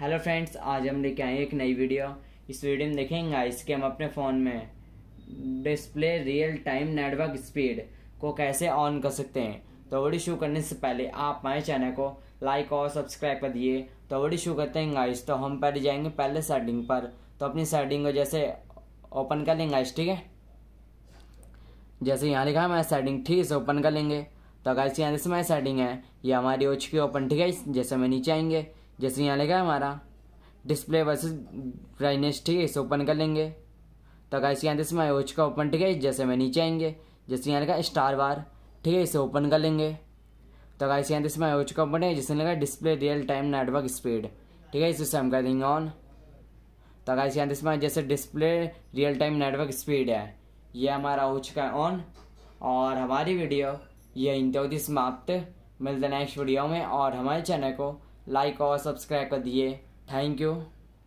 hello friends आज हम लेके आए एक नई वीडियो इस वीडियो में देखेंगे गाइस कि हम अपने फ़ोन में display real time network speed को कैसे ऑन कर सकते हैं तो वीडियो शुरू करने से पहले आप हमारे चैनल को लाइक और सब्सक्राइब कर दिए तो वीडियो शुरू करते हैं गाइस तो हम पहले जाएंगे पहले सेटिंग पर तो अपनी सेटिंग को जैसे ओपन कर लेंगे गाइस ठीक है जैसे यहाँ लिखा है मैं सेटिंग ठीक है ओपन कर लेंगे तो गाइस यहाँ जैसे हमारी सेटिंग है ये हमारी ओच की ओपन ठीक है जैसे हमें नीचे आएंगे जैसे यहाँ लेगा हमारा डिस्प्ले वर्सेस ब्राइटनेस ठीक है इसे ओपन कर लेंगे तो गाइस यहाँ जैसे मैं ओच का ओपन ठीक है जैसे मैं नीचे आएंगे जैसे यहाँ लगा स्टार बार ठीक है इसे ओपन कर लेंगे तो गाइस यहाँ जैसे मैं ओच का ओपन है जिससे लगा display real time network speed ठीक है इसे हम कर देंगे ऑन तो गाइस यहाँ जैसे जैसे display real time network speed है ये हमारा ओच का ऑन और हमारी वीडियो ये इंतजी समाप्त मिलते नेक्स्ट वीडियो में और हमारे चैनल को लाइक और सब्सक्राइब कर दिए थैंक यू